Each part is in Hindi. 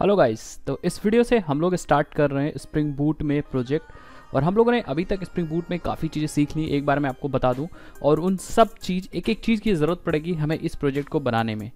हेलो गाइस तो इस वीडियो से हम लोग स्टार्ट कर रहे हैं स्प्रिंग बूट में प्रोजेक्ट और हम लोगों ने अभी तक स्प्रिंग बूट में काफ़ी चीज़ें सीख ली एक बार मैं आपको बता दूं और उन सब चीज़ एक एक चीज़ की ज़रूरत पड़ेगी हमें इस प्रोजेक्ट को बनाने में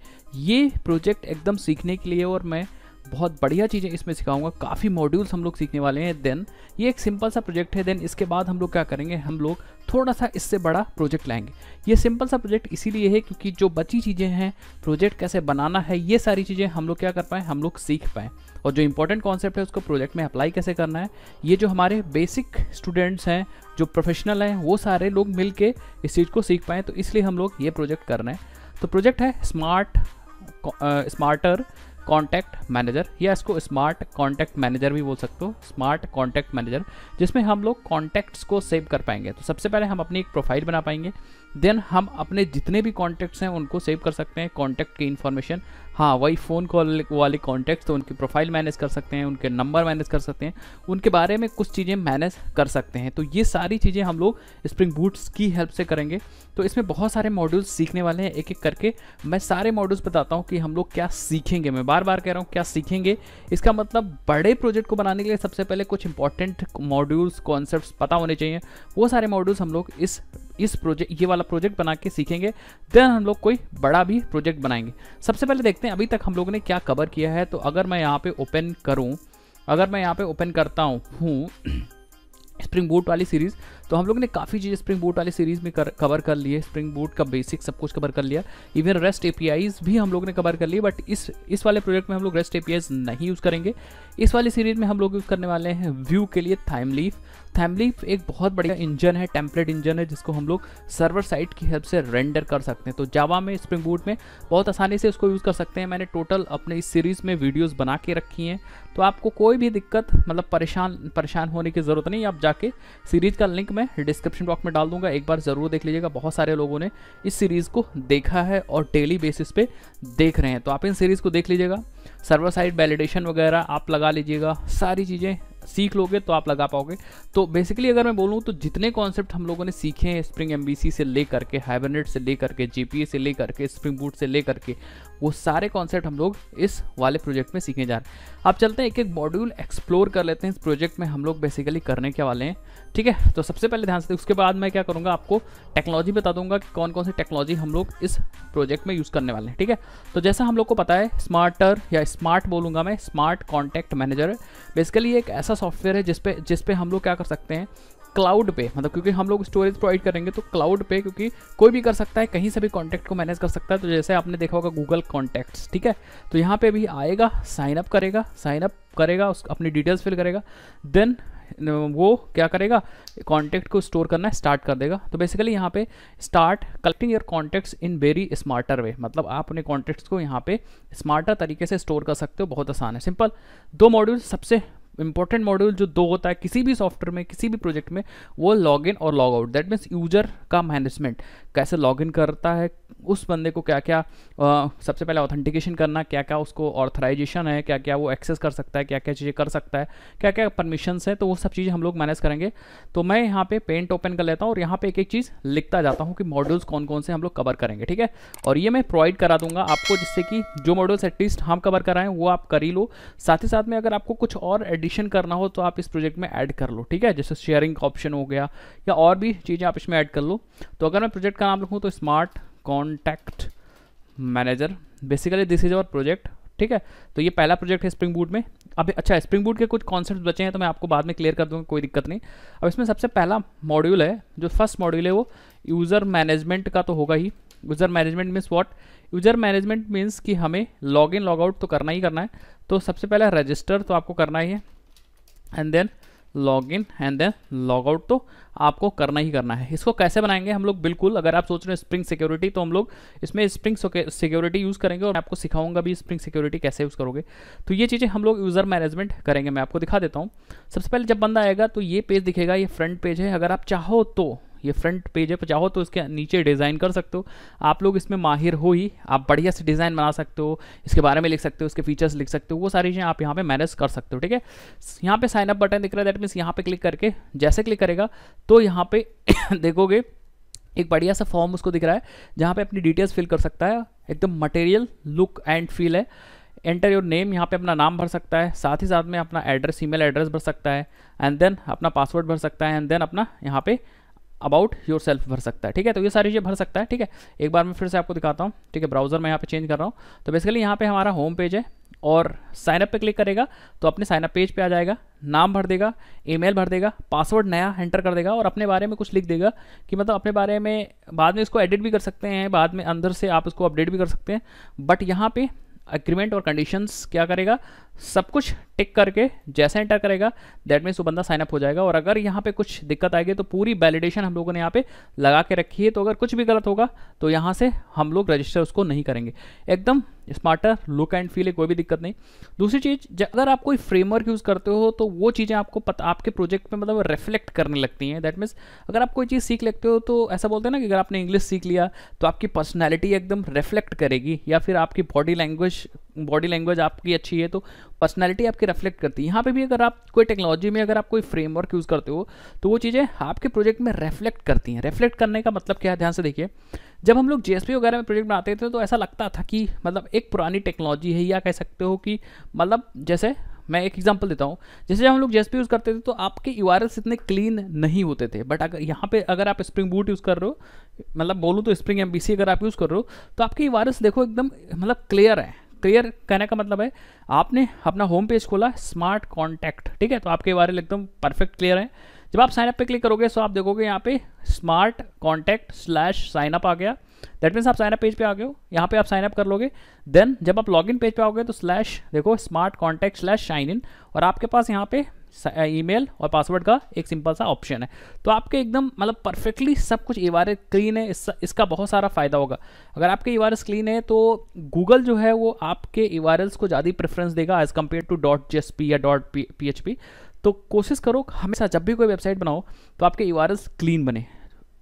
ये प्रोजेक्ट एकदम सीखने के लिए और मैं बहुत बढ़िया चीज़ें इसमें सिखाऊंगा काफ़ी मॉड्यूल्स हम लोग सीखने वाले हैं देन ये एक सिंपल सा प्रोजेक्ट है देन इसके बाद हम लोग क्या करेंगे हम लोग थोड़ा सा इससे बड़ा प्रोजेक्ट लाएंगे ये सिंपल सा प्रोजेक्ट इसीलिए है क्योंकि जो बची चीज़ें हैं प्रोजेक्ट कैसे बनाना है ये सारी चीज़ें हम लोग क्या कर पाएँ हम लोग सीख पाएँ और जो इंपॉर्टेंट कॉन्सेप्ट है उसको प्रोजेक्ट में अप्लाई कैसे करना है ये जो हमारे बेसिक स्टूडेंट्स हैं जो प्रोफेशनल हैं वो सारे लोग मिल इस चीज़ को सीख पाएँ तो इसलिए हम लोग ये प्रोजेक्ट कर रहे हैं तो प्रोजेक्ट है स्मार्ट स्मार्टर कॉन्टैक्ट मैनेजर या इसको स्मार्ट कॉन्टैक्ट मैनेजर भी बोल सकते हो स्मार्ट कॉन्टैक्ट मैनेजर जिसमें हम लोग कॉन्टैक्ट्स को सेव कर पाएंगे तो सबसे पहले हम अपनी एक प्रोफाइल बना पाएंगे देन हम अपने जितने भी कॉन्टैक्ट्स हैं उनको सेव कर सकते हैं कॉन्टैक्ट की इन्फॉर्मेशन हाँ वही फ़ोन कॉल वाले कॉन्टैक्ट्स तो उनकी प्रोफाइल मैनेज कर सकते हैं उनके नंबर मैनेज कर सकते हैं उनके बारे में कुछ चीज़ें मैनेज कर सकते हैं तो ये सारी चीज़ें हम लोग स्प्रिंग बूट्स की हेल्प से करेंगे तो इसमें बहुत सारे मॉड्यूल्स सीखने वाले हैं एक एक करके मैं सारे मॉड्यूल्स बताता हूँ कि हम लोग क्या सीखेंगे मैं बार बार कह रहा हूँ क्या सीखेंगे इसका मतलब बड़े प्रोजेक्ट को बनाने के लिए सबसे पहले कुछ इंपॉर्टेंट मॉड्यूल्स कॉन्सेप्ट पता होने चाहिए वो सारे मॉड्यूल्स हम लोग इस इस प्रोजेक्ट ये वाला प्रोजेक्ट बना के सीखेंगे देन हम लोग कोई बड़ा भी प्रोजेक्ट बनाएंगे सबसे पहले देखते हैं अभी तक हम लोगों ने क्या कवर किया है तो अगर मैं यहाँ पे ओपन करूँ अगर मैं यहाँ पे ओपन करता हूँ स्प्रिंग बूट वाली सीरीज़ तो हम लोग ने काफ़ी चीज़ें स्प्रिंग बूट वाली सीरीज़ में कर, कवर कर लिए स्प्रिंग बूट का बेसिक सब कुछ कवर कर लिया इवन रेस्ट ए भी हम लोग ने कवर कर लिए बट इस इस वाले प्रोजेक्ट में हम लोग रेस्ट ए नहीं यूज़ करेंगे इस वाली सीरीज़ में हम लोग यूज़ करने वाले हैं व्यू के लिए थाइम थाइमलीफ थैमलीफ एक बहुत बढ़िया इंजन है टेम्पलेट इंजन है जिसको हम लोग सर्वर साइट की हेल्प से रेंडर कर सकते हैं तो जावा में स्प्रिंग बूट में बहुत आसानी से उसको यूज़ कर सकते हैं मैंने टोटल अपने इस सीरीज़ में वीडियोस बना के रखी हैं तो आपको कोई भी दिक्कत मतलब परेशान परेशान होने की ज़रूरत नहीं आप जाके सीरीज़ का लिंक मैं डिस्क्रिप्शन बॉक्स में डाल दूंगा एक बार ज़रूर देख लीजिएगा बहुत सारे लोगों ने इस सीरीज़ को देखा है और डेली बेसिस पे देख रहे हैं तो आप इन सीरीज़ को देख लीजिएगा सर्वर साइड वैलिडेशन वगैरह आप लगा लीजिएगा सारी चीज़ें सीख लोगे तो आप लगा पाओगे तो बेसिकली अगर मैं बोलूँ तो जितने कॉन्सेप्ट हम लोगों ने सीखे हैं स्प्रिंग एम से ले करके हाइबरनेट से ले करके जे से ले करके स्प्रिंग बूट से ले करके वो सारे कॉन्सेप्ट हम लोग इस वाले प्रोजेक्ट में सीखे जा रहे हैं आप चलते हैं एक एक मॉड्यूल एक्सप्लोर कर लेते हैं इस प्रोजेक्ट में हम लोग बेसिकली करने के वाले हैं ठीक है तो सबसे पहले ध्यान से उसके बाद मैं क्या करूँगा आपको टेक्नोलॉजी बता दूंगा कि कौन कौन सी टेक्नोलॉजी हम लोग इस प्रोजेक्ट में यूज़ करने वाले हैं ठीक है तो जैसा हम लोग को पता है स्मार्टर या स्मार्ट बोलूँगा मैं स्मार्ट कॉन्टैक्ट मैनेजर बेसिकली एक ऐसा सॉफ्टवेयर है जिसपे जिसपे हम लोग क्या कर सकते हैं क्लाउड पे मतलब क्योंकि हम लोग स्टोरेज प्रोवाइड करेंगे तो क्लाउड पे क्योंकि कोई भी कर सकता है कहीं से भी कॉन्टैक्ट को मैनेज कर सकता है तो जैसे आपने देखा होगा गूगल कॉन्टैक्ट्स ठीक है तो यहाँ पे भी आएगा साइन अप करेगा साइन अप करेगा उस अपनी डिटेल्स फिल करेगा देन वो क्या करेगा कॉन्टैक्ट को स्टोर करना स्टार्ट कर देगा तो बेसिकली यहाँ पे start collecting your contacts in very smarter way मतलब आप अपने कॉन्टैक्ट्स को यहाँ पे स्मार्टर तरीके से स्टोर कर सकते हो बहुत आसान है सिंपल दो मॉड्यूल सबसे इंपॉर्टेंट मॉड्यूल जो दो होता है किसी भी सॉफ्टवेयर में किसी भी प्रोजेक्ट में वो लॉग इन और log out that means user का मैनेजमेंट कैसे लॉग इन करता है उस बंदे को क्या क्या आ, सबसे पहले ऑथेंटिकेशन करना क्या क्या उसको ऑथराइजेशन है क्या क्या वो एक्सेस कर सकता है क्या क्या चीज़ें कर सकता है क्या क्या परमिशंस है तो वो सब चीज़ें हम लोग मैनेज करेंगे तो मैं यहाँ पे पेंट ओपन कर लेता हूँ और यहाँ पे एक एक चीज़ लिखता जाता हूँ कि मॉड्यूल्स कौन कौन से हम लोग कवर करेंगे ठीक है और ये मैं प्रोवाइड करा दूंगा आपको जिससे कि जो मॉड्यूल्स एटलीस्ट हम कवर कराएं वो आप कर ही लो साथ ही साथ में अगर आपको कुछ और एडिशन एडिशन करना हो तो आप इस प्रोजेक्ट में ऐड कर लो ठीक है जैसे शेयरिंग का ऑप्शन हो गया या और भी चीज़ें आप इसमें ऐड कर लो तो अगर मैं प्रोजेक्ट का नाम लिखूँ तो smart contact manager basically this is our project ठीक है तो ये पहला प्रोजेक्ट है स्प्रिंग बूट में अब अच्छा स्प्रिंग बूट के कुछ कॉन्सेप्ट बचे हैं तो मैं आपको बाद में क्लियर कर दूंगा कोई दिक्कत नहीं अब इसमें सबसे पहला मॉड्यूल है जो फर्स्ट मॉड्यूल है वो यूज़र मैनेजमेंट का तो होगा ही user management means what user management means कि हमें लॉग इन लॉग आउट तो करना ही करना है तो सबसे पहला रजिस्टर तो आपको करना ही है and then log in and then log out तो आपको करना ही करना है इसको कैसे बनाएंगे हम लोग बिल्कुल अगर आप सोच रहे हैं स्प्रिंग सिक्योरिटी तो हम लोग इसमें स्प्रिंग सिक्योरिटी यूज़ करेंगे और मैं आपको सिखाऊंगा भी स्प्रिंग सिक्योरिटी कैसे यूज़ करोगे तो ये चीज़ें हम लोग यूज़र मैनेजमेंट करेंगे मैं आपको दिखा देता हूँ सबसे पहले जब बंदा आएगा तो ये पेज दिखेगा ये फ्रंट पेज है अगर आप चाहो तो ये फ्रंट पेज है चाहो तो इसके नीचे डिज़ाइन कर सकते हो आप लोग इसमें माहिर हो ही आप बढ़िया से डिज़ाइन बना सकते हो इसके बारे में लिख सकते हो इसके फीचर्स लिख सकते हो वो सारी चीज़ें आप यहाँ पे मैनेज कर सकते हो ठीक है यहाँ पे साइनअप बटन दिख रहा है दैट मीन्स यहाँ पे क्लिक करके जैसे क्लिक करेगा तो यहाँ पे देखोगे एक बढ़िया सा फॉर्म उसको दिख रहा है जहाँ पे अपनी डिटेल्स फिल कर सकता है एकदम मटेरियल लुक एंड फील है एंटर योर नेम यहाँ पे अपना नाम भर सकता है साथ ही साथ में अपना एड्रेस ईमेल एड्रेस भर सकता है एंड देन अपना पासवर्ड भर सकता है एंड देन अपना यहाँ पे अबाउट योर सेल्फ भर सकता है ठीक है तो ये सारी चीज़ें भर सकता है ठीक है एक बार मैं फिर से आपको दिखाता हूँ ठीक है ब्राउज़र मैं यहाँ पे चेंज कर रहा हूँ तो बेसिकली यहाँ पे हमारा होम पेज है और साइनअप पे क्लिक करेगा तो अपने साइनअप पेज पे आ जाएगा नाम भर देगा ईमेल भर देगा पासवर्ड नया एंटर कर देगा और अपने बारे में कुछ लिख देगा कि मतलब अपने बारे में बाद में इसको एडिट भी कर सकते हैं बाद में अंदर से आप इसको अपडेट भी कर सकते हैं बट यहाँ पर अग्रीमेंट और कंडीशंस क्या करेगा सब कुछ टिक करके जैसे एंटर करेगा दैट मीन्स वो बंदा साइनअप हो जाएगा और अगर यहाँ पे कुछ दिक्कत आएगी तो पूरी वैलिडेशन हम लोगों ने यहाँ पे लगा के रखी है तो अगर कुछ भी गलत होगा तो यहाँ से हम लोग रजिस्टर उसको नहीं करेंगे एकदम स्मार्टर लुक एंड फील है कोई भी दिक्कत नहीं दूसरी चीज़ अगर आप कोई फ्रेमवर्क यूज़ करते हो तो वो चीज़ें आपको पता आपके प्रोजेक्ट में मतलब रिफ्लेक्ट करने लगती हैं दैट मीन्स अगर आप कोई चीज़ सीख लेते हो तो ऐसा बोलते हैं ना कि अगर आपने इंग्लिश सीख लिया तो आपकी पर्सनैलिटी एकदम रिफ्लेक्ट करेगी या फिर आपकी बॉडी लैंग्वेज बॉडी लैंग्वेज आपकी अच्छी है तो पर्सनैलिटी आपकी रिफ्लेक्ट करती है यहाँ पे भी अगर आप कोई टेक्नोलॉजी में अगर आप कोई फ्रेमवर्क यूज़ करते हो तो वो चीज़ें आपके प्रोजेक्ट में रिफ्लेक्ट करती हैं रिफ्लेक्ट करने का मतलब क्या है ध्यान से देखिए जब हम लोग जे वगैरह में प्रोजेक्ट बनाते थे तो ऐसा लगता था कि मतलब एक पुरानी टेक्नोलॉजी है या कह सकते हो कि मतलब जैसे मैं एक एग्जांपल देता हूँ जैसे जब हम लोग जेस यूज़ करते थे तो आपके यू e इतने क्लीन नहीं होते थे बट अगर यहाँ पे अगर आप स्प्रिंग बूट यूज़ कर रहे हो मतलब बोलूँ तो स्प्रिंग एम अगर आप यूज़ कर रहे हो तो आपके यू e देखो एकदम मतलब क्लियर है क्लियर कहने का मतलब है आपने अपना होम पेज खोला स्मार्ट कॉन्टैक्ट ठीक है तो आपके बारे में एकदम परफेक्ट क्लियर है जब आप साइनअप पे क्लिक करोगे तो आप देखोगे यहाँ पे स्मार्ट कॉन्टैक्ट स्लैश साइनअप आ गया दैट मीन्स आप साइनअप पेज पे आ गए हो यहाँ पे आप साइनअप कर लोगे देन जब आप लॉगिन पेज पे आओगे तो स्लैश देखो smart contact slash sign in और आपके पास यहाँ पे ईमेल और पासवर्ड का एक सिंपल सा ऑप्शन है तो आपके एकदम मतलब परफेक्टली सब कुछ ई क्लीन है इस, इसका बहुत सारा फ़ायदा होगा अगर आपके ई क्लीन है तो गूगल जो है वो आपके ई को ज़्यादा प्रेफरेंस देगा as compare to dot G या डॉट पी तो कोशिश करो हमेशा जब भी कोई वेबसाइट बनाओ तो आपके ई क्लीन बने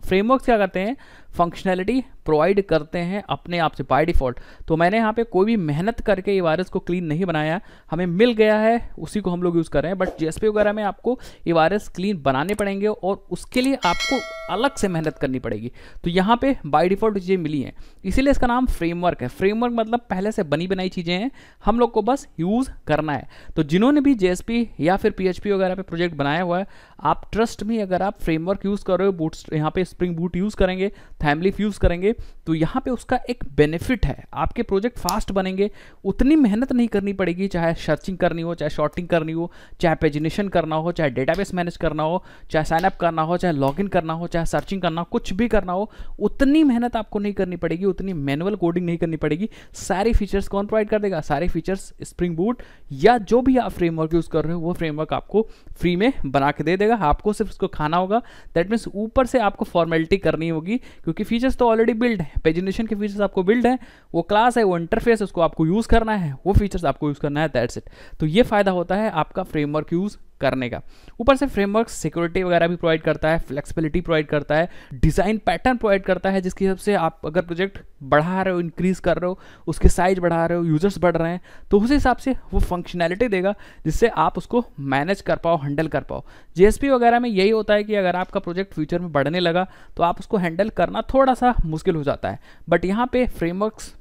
फ्रेमवर्क क्या करते हैं फंक्शनैलिटी प्रोवाइड करते हैं अपने आप से बाय डिफ़ॉल्ट तो मैंने यहाँ पे कोई भी मेहनत करके ये वायरस को क्लीन नहीं बनाया हमें मिल गया है उसी को हम लोग यूज़ कर रहे हैं बट पी वगैरह में आपको ये वायरस क्लीन बनाने पड़ेंगे और उसके लिए आपको अलग से मेहनत करनी पड़ेगी तो यहाँ पर बाई डिफ़ॉल्ट चीज़ें मिली हैं इसीलिए इसका नाम फ्रेमवर्क है फ्रेमवर्क मतलब पहले से बनी बनाई चीज़ें हैं हम लोग को बस यूज़ करना है तो जिन्होंने भी जे या फिर पी वगैरह पर प्रोजेक्ट बनाया हुआ है आप ट्रस्ट में अगर आप फ्रेमवर्क यूज़ कर रहे हो बूट यहाँ पर स्प्रिंग बूट यूज़ करेंगे फैमिली फ्यूज करेंगे तो यहाँ पे उसका एक बेनिफिट है आपके प्रोजेक्ट फास्ट बनेंगे उतनी मेहनत नहीं करनी पड़ेगी चाहे सर्चिंग करनी हो चाहे शॉर्टिंग करनी हो चाहे पेजिनेशन करना हो चाहे डेटाबेस मैनेज करना हो चाहे साइनअप करना हो चाहे लॉगिन करना हो चाहे सर्चिंग करना हो कुछ भी करना हो उतनी मेहनत आपको नहीं करनी पड़ेगी उतनी मैनुअल कोडिंग नहीं करनी पड़ेगी सारे फीचर्स कौन प्रोवाइड कर देगा सारे फीचर्स स्प्रिंग बूट या जो भी आप फ्रेमवर्क यूज़ कर रहे हो वो फ्रेमवर्क आपको फ्री में बना के दे देगा आपको सिर्फ उसको खाना होगा दैट मीन्स ऊपर से आपको फॉर्मेलिटी करनी होगी क्योंकि क्योंकि फीचर्स तो ऑलरेडी बिल्ड है पेजिनेशन के फीचर्स आपको बिल्ड है वो क्लास है वो इंटरफेस उसको आपको यूज़ करना है वो फीचर्स आपको यूज़ करना है दैट्स इट तो ये फ़ायदा होता है आपका फ्रेमवर्क यूज़ करने का ऊपर से फ्रेमवर्क सिक्योरिटी वगैरह भी प्रोवाइड करता है फ्लेक्सिबिलिटी प्रोवाइड करता है डिज़ाइन पैटर्न प्रोवाइड करता है जिसकी हिसाब से आप अगर प्रोजेक्ट बढ़ा रहे हो इंक्रीज़ कर रहे हो उसके साइज बढ़ा रहे हो यूजर्स बढ़ रहे हैं तो उस हिसाब से वो फंक्शनैलिटी देगा जिससे आप उसको मैनेज कर पाओ हैंडल कर पाओ जे वगैरह में यही होता है कि अगर आपका प्रोजेक्ट फ्यूचर में बढ़ने लगा तो आप उसको हैंडल करना थोड़ा सा मुश्किल हो जाता है बट यहाँ पे फ्रेमवर्क्स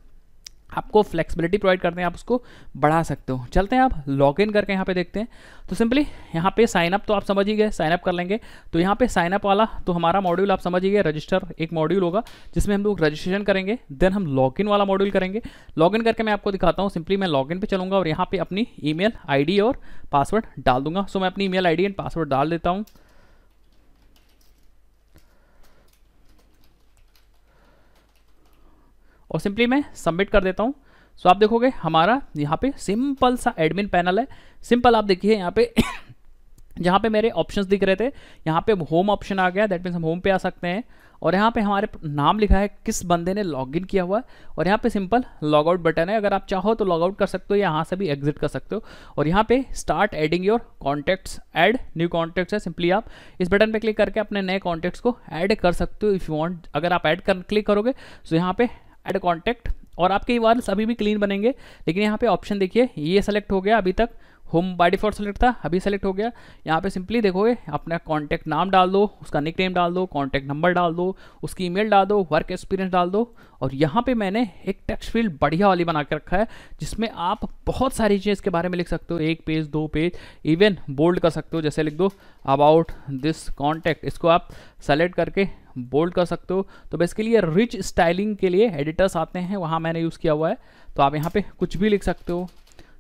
आपको फ्लेक्सिबिलिटी प्रोवाइड करते हैं आप उसको बढ़ा सकते हो चलते हैं आप लॉग इन करके यहाँ पे देखते हैं तो सिंपली यहाँ पे साइन अप तो आप समझ ही गए साइन अप कर लेंगे तो यहाँ पे साइन अप वाला तो हमारा मॉड्यूल आप समझ ही गए रजिस्टर एक मॉड्यूल होगा जिसमें हम लोग रजिस्ट्रेशन करेंगे देन हम लॉग इन वाला मॉड्यूल करेंगे लॉग इन करके मैं आपको दिखाता हूँ सिंपली मैं लॉग इन पर चलूँगा और यहाँ पर अपनी ई मेल और पासवर्ड डाल दूंगा सो मैं अपनी ई मेल एंड पासवर्ड डाल देता हूँ और सिंपली मैं सबमिट कर देता हूँ सो आप देखोगे हमारा यहाँ पे सिंपल सा एडमिन पैनल है सिंपल आप देखिए यहाँ पे जहाँ पे मेरे ऑप्शंस दिख रहे थे यहाँ पे होम ऑप्शन आ गया दैट मीन्स हम होम पे आ सकते हैं और यहाँ पे हमारे नाम लिखा है किस बंदे ने लॉगिन किया हुआ है और यहाँ पे सिंपल लॉग आउट बटन है अगर आप चाहो तो लॉग आउट कर सकते हो या यहाँ से भी एग्जिट कर सकते हो और यहाँ पे start adding your contacts add new contacts है सिंपली आप इस बटन पे क्लिक करके अपने नए कॉन्टैक्ट्स को ऐड कर सकते हो इफ़ यू वॉन्ट अगर आप ऐड कर क्लिक करोगे तो यहाँ पे एड कॉन्टैक्ट और आपके ई अभी भी क्लीन बनेंगे लेकिन यहाँ पे ऑप्शन देखिए ये सेलेक्ट हो गया अभी तक होम बाई डिफॉल्ट सेलेक्ट था अभी सेलेक्ट हो गया यहाँ पे सिंपली देखोगे अपना कॉन्टैक्ट नाम डाल दो उसका निक नेम डाल दो कॉन्टैक्ट नंबर डाल दो उसकी ईमेल डाल दो वर्क एक्सपीरियंस डाल दो और यहाँ पे मैंने एक टेक्स्ट फील्ड बढ़िया वाली बना के रखा है जिसमें आप बहुत सारी चीज़ें इसके बारे में लिख सकते हो एक पेज दो पेज इवन बोल्ड कर सकते हो जैसे लिख दो अबाउट दिस कॉन्टैक्ट इसको आप सेलेक्ट करके बोल्ड कर सकते हो तो बेसिकली ये रिच स्टाइलिंग के लिए एडिटर्स आते हैं वहाँ मैंने यूज़ किया हुआ है तो आप यहाँ पे कुछ भी लिख सकते हो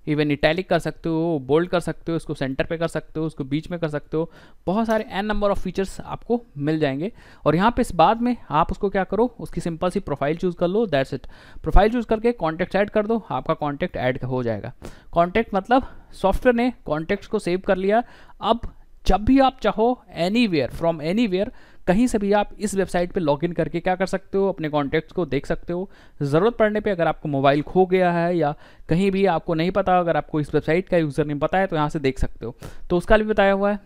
इवन इटैलिक कर सकते हो बोल्ड कर सकते हो उसको सेंटर पे कर सकते हो उसको बीच में कर सकते हो बहुत सारे एन नंबर ऑफ फीचर्स आपको मिल जाएंगे और यहाँ पे इस बाद में आप उसको क्या करो उसकी सिंपल सी प्रोफाइल चूज़ कर लो दैट्स इट प्रोफाइल चूज़ करके कॉन्टैक्ट ऐड कर दो आपका कॉन्टैक्ट ऐड हो जाएगा कॉन्टैक्ट मतलब सॉफ्टवेयर ने कॉन्टैक्ट को सेव कर लिया अब जब भी आप चाहो anywhere from anywhere कहीं से भी आप इस वेबसाइट पे लॉगिन करके क्या कर सकते हो अपने कॉन्टैक्ट्स को देख सकते हो ज़रूरत पड़ने पे अगर आपको मोबाइल खो गया है या कहीं भी आपको नहीं पता अगर आपको इस वेबसाइट का यूज़र नेम पता है तो यहाँ से देख सकते हो तो उसका भी बताया हुआ है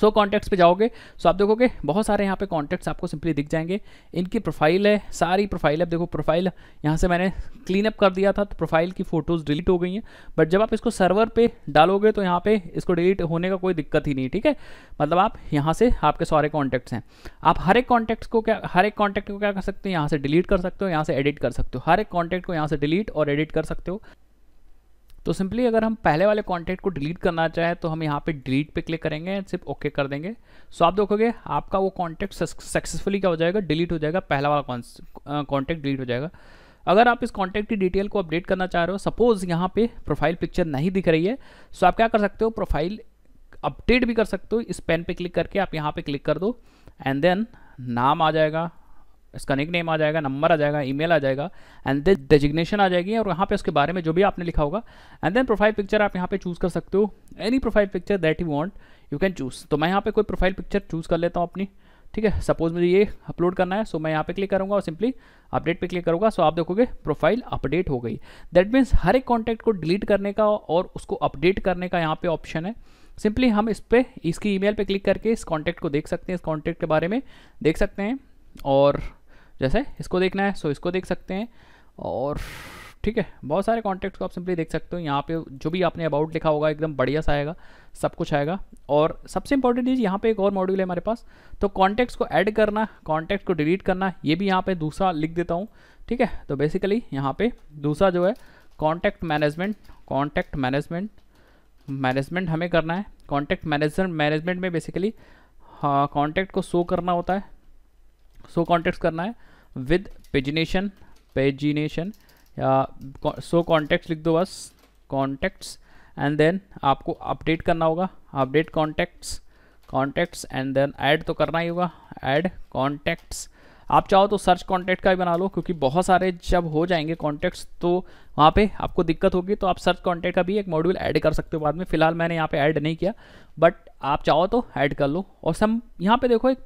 सो so, कॉन्टैक्ट्स पे जाओगे सो so आप देखोगे बहुत सारे यहाँ पे कॉन्टैक्ट्स आपको सिंपली दिख जाएंगे इनकी प्रोफाइल है सारी प्रोफाइल अब देखो प्रोफाइल यहाँ से मैंने क्लीन अप कर दिया था तो प्रोफाइल की फ़ोटोज़ डिलीट हो गई हैं बट जब आप इसको सर्वर पे डालोगे तो यहाँ पे इसको डिलीट होने का कोई दिक्कत ही नहीं ठीक है मतलब आप यहाँ से आपके सारे कॉन्टैक्ट्स हैं आप हर एक कॉन्टैक्ट्स को क्या हर एक कॉन्टैक्ट को क्या कर सकते हो यहाँ से डिलीट कर सकते हो यहाँ से एडिट कर सकते हो हर एक कॉन्टैक्ट को यहाँ से डिलीट और एडिट कर सकते हो तो सिंपली अगर हम पहले वाले कॉन्टैक्ट को डिलीट करना चाहें तो हम यहाँ पे डिलीट पे क्लिक करेंगे एंड सिर्फ ओके कर देंगे सो so आप देखोगे आपका वो कॉन्टैक्ट सक्सेसफुली क्या हो जाएगा डिलीट हो जाएगा पहला वाला कॉन्टैक्ट डिलीट हो जाएगा अगर आप इस कॉन्टैक्ट की डिटेल को अपडेट करना चाह रहे हो सपोज़ यहाँ पे प्रोफाइल पिक्चर नहीं दिख रही है सो so आप क्या कर सकते हो प्रोफाइल अपडेट भी कर सकते हो इस पेन पे क्लिक करके आप यहाँ पर क्लिक कर दो एंड देन नाम आ जाएगा इसका निक नेम आ जाएगा नंबर आ जाएगा ईमेल आ जाएगा एंड देन डेजिग्नेशन आ जाएगी और यहाँ पे उसके बारे में जो भी आपने लिखा होगा एंड देन प्रोफाइल पिक्चर आप यहाँ पे चूज़ कर सकते हो any profile picture that you want you can choose तो मैं यहाँ पे कोई प्रोफाइल पिक्चर चूज़ कर लेता हूँ अपनी ठीक है सपोज मुझे ये अपलोड करना है सो मैं यहाँ पे क्लिक करूँगा और सिंपली अपडेट पे क्लिक करूँगा सो आप देखोगे प्रोफाइल अपडेट हो गई दैट मीन्स हर एक कॉन्टैक्ट को डिलीट करने का और उसको अपडेट करने का यहाँ पे ऑप्शन है सिंपली हम इस पर इसकी ईमेल पे क्लिक करके इस कॉन्टैक्ट को देख सकते हैं इस कॉन्टैक्ट के बारे में देख सकते हैं और जैसे इसको देखना है सो इसको देख सकते हैं और ठीक है बहुत सारे कॉन्टैक्ट्स को आप सिंपली देख सकते हो यहाँ पे जो भी आपने अबाउट लिखा होगा एकदम बढ़िया सा आएगा सब कुछ आएगा और सबसे इंपॉर्टेंट चीज़ यहाँ पे एक और मॉड्यूल है हमारे पास तो कॉन्टैक्ट्स को ऐड करना कॉन्टैक्ट को डिलीट करना ये भी यहाँ पे दूसरा लिख देता हूँ ठीक है तो बेसिकली यहाँ पर दूसरा जो है contact management contact management management हमें करना है कॉन्टैक्ट मैनेजमेंट मैनेजमेंट में बेसिकली कॉन्टैक्ट हाँ, को शो करना होता है शो कॉन्टैक्ट करना है विद पेजिनेशन पेजिनेशन या सो कॉन्टैक्ट्स लिख दो बस कॉन्टैक्ट्स एंड देन आपको अपडेट करना होगा update contacts contacts and then add तो करना ही होगा ऐड कॉन्टैक्ट्स आप चाहो तो सर्च कॉन्टैक्ट का भी बना लो क्योंकि बहुत सारे जब हो जाएंगे कॉन्टैक्ट्स तो वहाँ पे आपको दिक्कत होगी तो आप सर्च कॉन्टैक्ट का भी एक मॉड्यूल ऐड कर सकते हो बाद में फिलहाल मैंने यहाँ पे ऐड नहीं किया बट आप चाहो तो ऐड कर लो और सम यहाँ पे देखो एक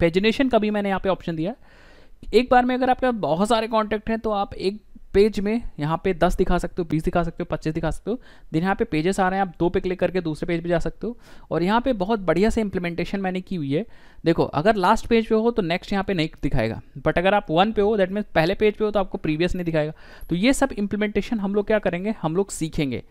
पेजिनेशन का भी मैंने यहाँ पे ऑप्शन दिया है एक बार में अगर आपके पास बहुत सारे कॉन्टैक्ट हैं तो आप एक पेज में यहाँ पे दस दिखा सकते हो बीस दिखा सकते हो पच्चीस दिखा सकते हो दिन यहाँ पे पेजेस आ रहे हैं आप दो पे क्लिक करके दूसरे पेज पे जा सकते हो और यहाँ पे बहुत बढ़िया से इंप्लीमेंटेशन मैंने की हुई है देखो अगर लास्ट पेज पे हो तो नेक्स्ट यहाँ पे नहीं दिखाएगा बट अगर आप वन पे हो दैट मीन्स पहले पेज पे हो तो आपको प्रीवियस नहीं दिखाएगा तो ये सब इंप्लीमेंटेशन हम लोग क्या करेंगे हम लोग सीखेंगे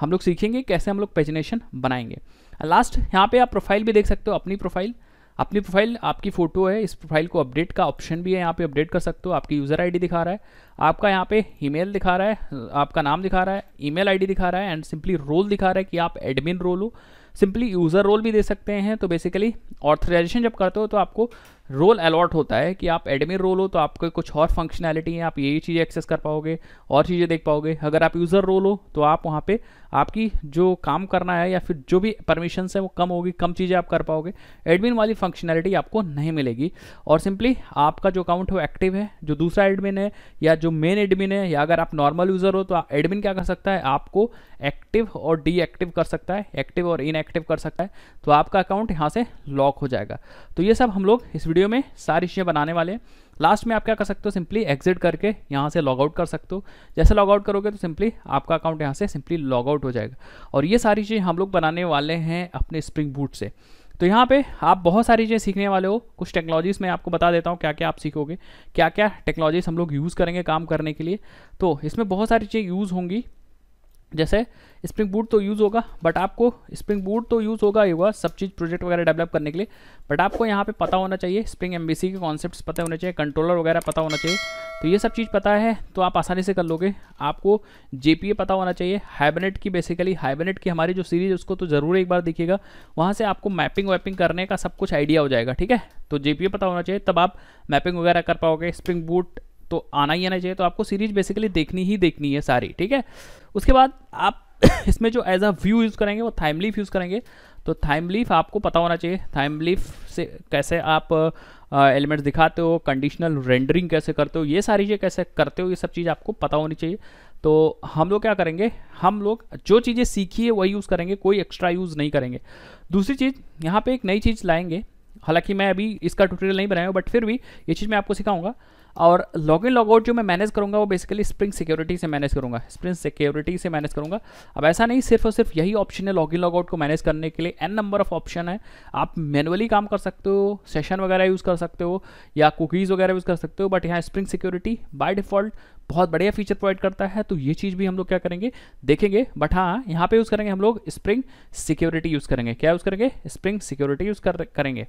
हम लोग सीखेंगे कैसे हम लोग पेजिनेशन बनाएंगे लास्ट यहाँ पर आप प्रोफाइल भी देख सकते हो अपनी प्रोफाइल अपनी प्रोफाइल आपकी फ़ोटो है इस प्रोफाइल को अपडेट का ऑप्शन भी है यहाँ पे अपडेट कर सकते हो आपकी यूज़र आईडी दिखा रहा है आपका यहाँ पे ईमेल दिखा रहा है आपका नाम दिखा रहा है ईमेल आईडी दिखा रहा है एंड सिंपली रोल दिखा रहा है कि आप एडमिन रोल हो सिंपली यूज़र रोल भी दे सकते हैं तो बेसिकली ऑर्थराइजेशन जब करते हो तो आपको रोल अलॉट होता है कि आप एडमिन रोल हो तो आपको कुछ और फंक्शनैलिटी है आप यही चीज़ें एक्सेस कर पाओगे और चीज़ें देख पाओगे अगर आप यूज़र रोल हो तो आप वहाँ पे आपकी जो काम करना है या फिर जो भी परमिशंस है वो कम होगी कम चीज़ें आप कर पाओगे एडमिन वाली फंक्शनैलिटी आपको नहीं मिलेगी और सिंपली आपका जो अकाउंट है वो एक्टिव है जो दूसरा एडमिन है या जो मेन एडमिन है या अगर आप नॉर्मल यूज़र हो तो एडमिन क्या कर सकता है आपको एक्टिव और डीएक्टिव कर सकता है एक्टिव और इनएक्टिव कर सकता है तो आपका अकाउंट यहाँ से लॉक हो जाएगा तो ये सब हम लोग इस वीडियो वीडियो में सारी चीज़ें बनाने वाले हैं लास्ट में आप क्या कर सकते हो सिंपली एग्जिट करके यहाँ से लॉग आउट कर सकते हो जैसे लॉग आउट करोगे तो सिंपली आपका अकाउंट यहाँ से सिंपली लॉग आउट हो जाएगा और ये सारी चीज़ें हम लोग बनाने वाले हैं अपने स्प्रिंग बूट से तो यहाँ पे आप बहुत सारी चीज़ें सीखने वाले हो कुछ टेक्नोलॉजीज़ मैं आपको बता देता हूँ क्या क्या आप सीखोगे क्या क्या टेक्नोलॉजीज़ हम लोग यूज़ करेंगे काम करने के लिए तो इसमें बहुत सारी चीज़ें यूज़ होंगी जैसे स्प्रिंग बूट तो यूज़ होगा बट आपको स्प्रिंग बूट तो यूज़ होगा ही होगा सब चीज़ प्रोजेक्ट वगैरह डेवलप करने के लिए बट आपको यहाँ पे पता होना चाहिए स्प्रिंग एम के कॉन्सेप्ट पता होने चाहिए कंट्रोलर वगैरह पता होना चाहिए तो ये सब चीज़ पता है तो आप आसानी से कर लोगे आपको जे पता होना चाहिए हाइबनेट की बेसिकली हाइबनेट की हमारी जो सीरीज़ उसको तो ज़रूर एक बार देखिएगा वहाँ से आपको मैपिंग वैपिंग करने का सब कुछ आइडिया हो जाएगा ठीक है तो जे पता होना चाहिए तब आप मैपिंग वगैरह कर पाओगे स्प्रिंग बूट तो आना ही आना चाहिए तो आपको सीरीज बेसिकली देखनी ही देखनी है सारी ठीक है उसके बाद आप इसमें जो एज अ व्यू यूज़ करेंगे वो थाइम लीफ यूज़ करेंगे तो थाइम लीफ आपको पता होना चाहिए थाइम लीफ से कैसे आप एलिमेंट्स दिखाते हो कंडीशनल रेंडरिंग कैसे करते हो ये सारी चीज़ें कैसे करते हो ये सब चीज़ आपको पता होनी चाहिए तो हम लोग क्या करेंगे हम लोग जो चीज़ें सीखी है वही यूज़ करेंगे कोई एक्स्ट्रा यूज़ नहीं करेंगे दूसरी चीज़ यहाँ पे एक नई चीज़ लाएंगे हालांकि मैं अभी इसका ट्यूटोरियल नहीं बनाया बट फिर भी ये चीज़ मैं आपको सिखाऊंगा और लॉग इन लॉग आउट जो मैं मैनेज करूँगा वो बेसिकली स्प्रिंग सिक्योरिटी से मैनेज करूंगा स्प्रिंग सिक्योरिटी से मैनेज करूँगा अब ऐसा नहीं सिर्फ और सिर्फ यही ऑप्शन है लॉग इन लॉग आउट को मैनेज करने के लिए एन नंबर ऑफ ऑप्शन है आप मैनुअली काम कर सकते हो सेशन वगैरह यूज़ कर सकते हो या कुकीज़ वगैरह यूज़ कर सकते हो बट यहाँ स्प्रिंग सिक्योरिटी बाय डिफॉल्ट बहुत बढ़िया फीचर प्रोवाइड करता है तो ये चीज़ भी हम लोग क्या करेंगे देखेंगे बट हाँ यहाँ पे यूज़ करेंगे हम लोग स्प्रिंग सिक्योरिटी यूज़ करेंगे क्या यूज़ करेंगे स्प्रिंग सिक्योरिटी यूज़ कर, करेंगे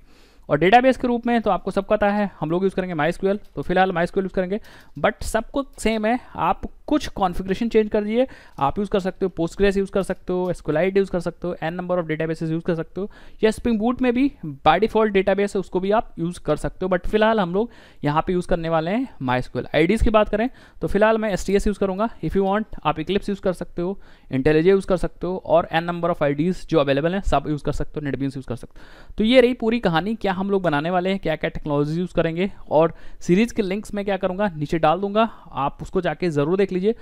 और डेटाबेस के रूप में तो आपको सब पता है हम लोग यूज़ करेंगे माई तो फिलहाल माई यूज़ करेंगे बट सब कुछ सेम है आप कुछ कॉन्फ़िगरेशन चेंज कर दिए आप यूज़ कर सकते हो पोस्टग्रेस यूज़ कर सकते हो स्कोलाइट यूज़ कर सकते हो N number of databases use कर सकते हो या स्प्रिंग बूट में भी बाई डिफॉल्ट डेटाबेस है उसको भी आप यूज़ कर सकते हो बट फिलहाल हम लोग यहाँ पे यूज़ करने वाले हैं माई स्कूल की बात करें तो फिलहाल मैं एस यूज़ करूँगा इफ़ यू वॉन्ट आप इक्लिप्स यूज़ कर सकते हो इंटेलिजे यूज़ कर सकते हो और एन नंबर ऑफ आई जो अवेलेबल हैं सब यूज़ कर सकते हो नेटबीन्स यूज़ कर सकते हो तो ये रही पूरी कहानी क्या हम लोग बनाने वाले हैं क्या क्या टेक्नोलॉजी यूज़ करेंगे और सीरीज़ के लिंक्स मैं क्या करूँगा नीचे डाल दूंगा आप उसको जाके ज़रूर देख लीजिए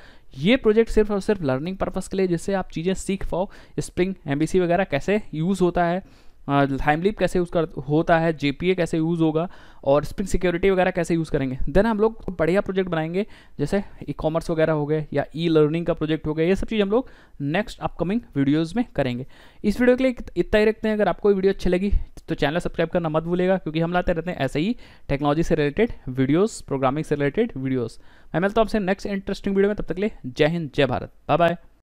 ये प्रोजेक्ट सिर्फ और सिर्फ लर्निंग पर्पज़ के लिए जिससे आप चीज़ें सीख पाओ स्प्रिंग एम वगैरह कैसे यूज़ होता है टाइम लिप कैसे यूज़ कर होता है जे कैसे यूज़ होगा और स्प्रिंग सिक्योरिटी वगैरह कैसे यूज़ करेंगे देन हम लोग बढ़िया प्रोजेक्ट बनाएंगे जैसे ई कॉमर्स वगैरह हो गए या ई लर्निंग का प्रोजेक्ट हो गया ये सब चीज़ हम लोग नेक्स्ट अपकमिंग वीडियोज़ में करेंगे इस वीडियो के लिए इतना ही रखते हैं अगर आपको वीडियो अच्छी लगी तो चैनल सब्सक्राइब करना मत भूलेगा क्योंकि हम लाते रहते हैं ऐसे ही टेक्नोलॉजी से रिलेटेड वीडियोस प्रोग्रामिंग से रिलेटेड वीडियोस मैं मिलता हूँ आपसे नेक्स्ट इंटरेस्टिंग वीडियो में तब तक ले जय हिंद जय भारत बाय बाय